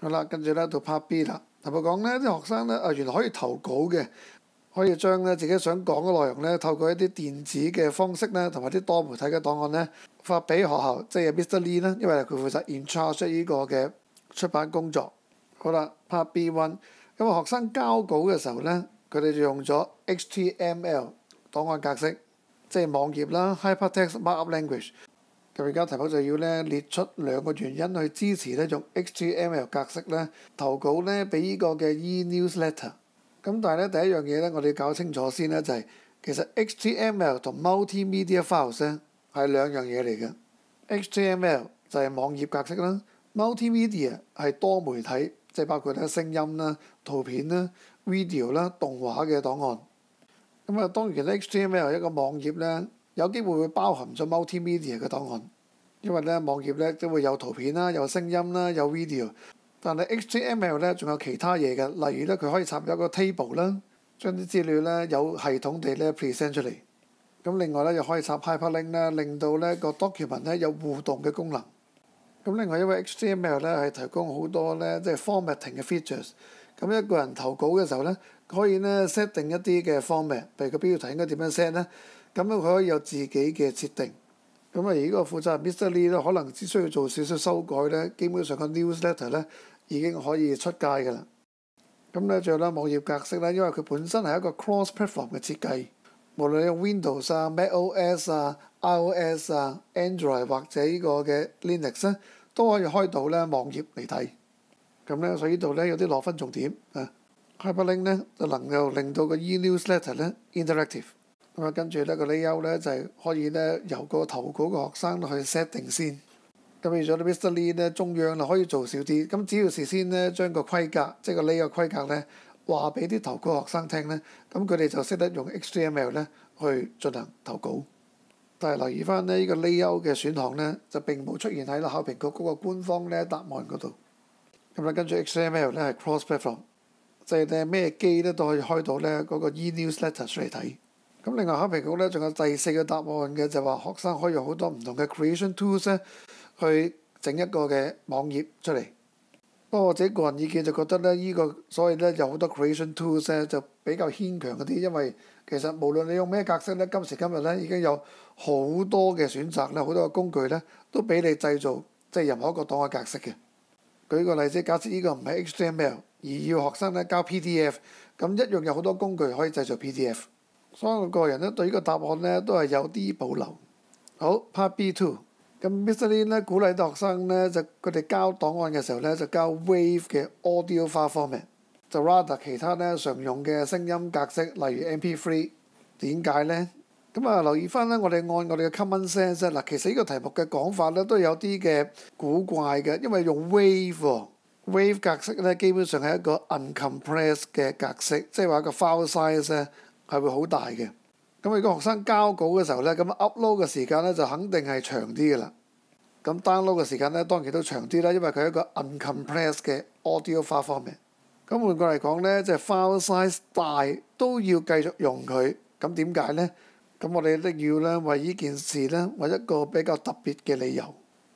好啦，跟住咧到 part B 啦。同部講咧啲學生咧啊，原來可以投稿嘅，可以將咧自己想講嘅內容咧，透過一啲電子嘅方式咧，同埋啲多媒體嘅檔案咧，發俾學校，即係 Mr. Lee 啦，因為佢負責 in charge 呢個嘅出版工作。好啦，part B one。咁啊，學生交稿嘅時候咧，佢哋就用咗 HTML 檔案格式，即係網頁啦，hypertext markup language。今日家題目就要咧列出兩個原因去支持咧用 HTML 格式咧投稿咧俾呢個嘅 E-newsletter。咁但係咧第一樣嘢咧我哋要搞清楚先咧就係其實 HTML 同 Multimedia File 咧係兩樣嘢嚟嘅。HTML 就係網頁格式啦，Multimedia 係多媒體，即係包括咧聲音啦、圖片啦、video 啦、動畫嘅檔案。咁啊，當然咧 HTML 一個網頁咧。有機會會包含咗 multimedia 嘅檔案，因為咧網頁咧都會有圖片啦、有聲音啦、有 video，但係 HTML 咧仲有其他嘢嘅，例如咧佢可以插入一個 table 啦，將啲資料咧有系統地咧 present 出嚟。咁另外咧又可以插 hyperlink 啦，令到咧個 document 咧有互動嘅功能。咁另外因為 HTML 咧係提供好多咧即係 formatting 嘅 features，咁一個人投稿嘅時候咧可以咧 set 定一啲嘅 format，譬如個標題應該點樣 set 咧？咁樣佢可以有自己嘅設定，咁啊而呢個負責人 m r Lee 咧，可能只需要做少少修改咧，基本上個 news letter 咧已經可以出街㗎啦。咁咧有咧網頁格式咧，因為佢本身係一個 cross platform 嘅設計，無論你用 Windows 啊、MacOS 啊、iOS 啊、Android 或者呢個嘅 Linux 咧，都可以開到咧網頁嚟睇。咁咧所以呢度咧有啲落分重點啊，hyperlink 咧就能夠令到個 e-news letter 咧 interactive。咁啊，跟住呢個 layout 咧就係可以咧由個投稿嘅學生去 set 定先。咁變咗啲 Mr. l e e 咧中央就可以做少啲。咁只要事先咧將個規格，即係個 layout 規格咧話俾啲投稿學生聽咧，咁佢哋就識得用 X M L 咧去進行投稿。但係留意翻呢呢個 layout 嘅選項咧，就並冇出現喺考評局嗰個官方咧答案嗰度。咁啊，跟住 X M L 咧係 cross platform，即係咩機咧都可以開到咧嗰個 e-newsletter 嚟睇。咁另外黑皮局咧，仲有第四個答案嘅，就話學生可以用好多唔同嘅 creation tools 咧，去整一個嘅網頁出嚟。不過我自己個人意見就覺得咧，依個所以咧有好多 creation tools 咧就比較牽強嗰啲，因為其實無論你用咩格式咧，今時今日咧已經有好多嘅選擇咧，好多嘅工具咧都俾你製造即係任何一個檔案格式嘅。舉個例，子，假設依個唔係 html，而要學生咧交 pdf，咁一樣有好多工具可以製造 pdf。所以我個人咧對呢個答案咧都係有啲保留。好，part B two。咁 m i s l i n 咧鼓勵啲學生咧就佢哋交檔案嘅時候咧就交 wave 嘅 audio file format，就 rather 其他咧常用嘅聲音格式，例如 MP3。點解咧？咁啊留意翻咧，我哋按我哋嘅 common sense。嗱，其實呢個題目嘅講法咧都有啲嘅古怪嘅，因為用 wave。wave 格式咧基本上係一個 uncompressed 嘅格式，即係話一個 file size。係會好大嘅，咁如果學生交稿嘅時候咧，咁 upload 嘅時間咧就肯定係長啲嘅啦。咁 download 嘅時間咧當然都長啲啦，因為佢一個 uncompressed 嘅 audio file format。咁換句嚟講咧，即係 file size 大都要繼續用佢。咁點解咧？咁我哋都要咧為依件事咧為一個比較特別嘅理由，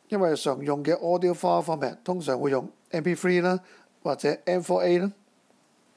因為常用嘅 audio file format 通常會用 MP3 啦或者 M4A 啦。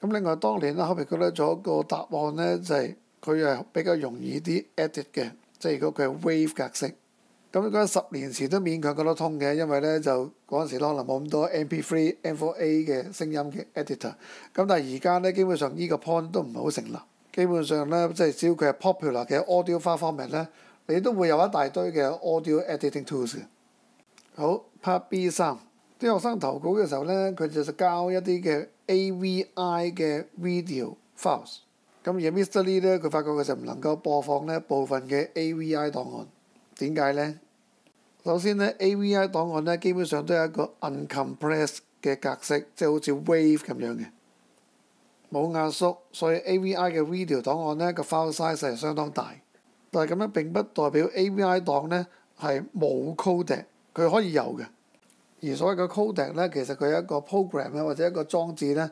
咁另外當年咧，後尾佢咧做一個答案咧，就係佢係比較容易啲 edit 嘅，即係如果佢係 wave 格式。咁嗰陣十年前都勉強過得通嘅，因為咧就嗰陣時可能冇咁多 M P three、M four A 嘅聲音嘅 editor。咁但係而家咧基本上呢個 point 都唔係好成立。基本上咧即係只要佢係 popular 嘅 audio format 咧，你都會有一大堆嘅 audio editing tools 嘅。好 part B 三啲學生投稿嘅時候咧，佢就交一啲嘅。A.V.I 嘅 video files，咁而 Mr. Lee 咧，佢發覺佢就唔能夠播放咧部分嘅 A.V.I 檔案。點解咧？首先咧，A.V.I 檔案咧基本上都有一個 uncompressed 嘅格式，即係好似 wave 咁樣嘅，冇壓縮，所以 A.V.I 嘅 video 檔案咧個 file size 係相當大。但係咁樣並不代表 A.V.I 檔咧係冇 code，佢可以有嘅。而所謂嘅 codec 咧，其實佢一個 program 咧，或者一個裝置咧，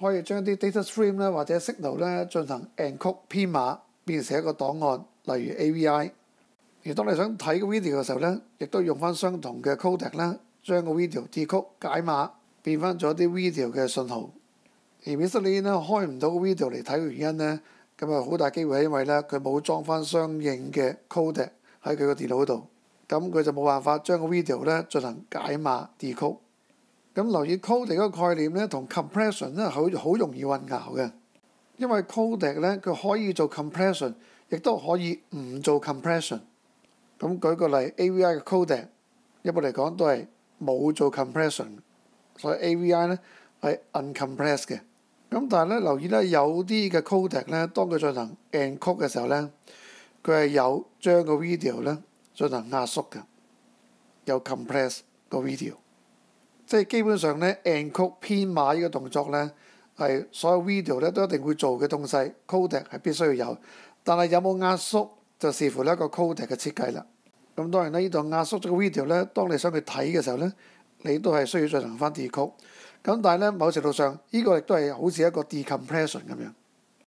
可以將啲 data stream 咧或者 signal 咧進行 encode 編碼，變成一個檔案，例如 AVI。而當你想睇個 video 嘅時候咧，亦都用翻相同嘅 codec 咧，將個 video 解曲解碼，變翻咗啲 video 嘅信號。而 m l i n 咧開唔到 video 嚟睇嘅原因咧，咁啊好大機會係因為咧佢冇裝翻相應嘅 codec 喺佢個電腦度。咁佢就冇辦法將個 video 咧進行解碼 decode。咁留意 coding 嗰個概念咧，同 compression 咧好好容易混淆嘅，因為 coding 咧佢可以做 compression，亦都可以唔做 compression。咁舉個例，avi 嘅 coding 一般嚟講都係冇做 compression，所以 avi 咧係 uncompressed 嘅。咁但係咧，留意咧有啲嘅 coding 咧，當佢進行 encode 嘅時候咧，佢係有將個 video 咧。進行壓縮嘅，有 compress 個 video，即係基本上咧 encode 編碼呢個動作咧係所有 video 咧都一定會做嘅東西，coding 係必須要有，但係有冇壓縮就視乎一個 coding 嘅設計啦。咁當然咧，呢度壓縮咗個 video 咧，當你想去睇嘅時候咧，你都係需要進行翻 decode。咁但係咧，某程度上呢個亦都係好似一個 decompression 咁樣。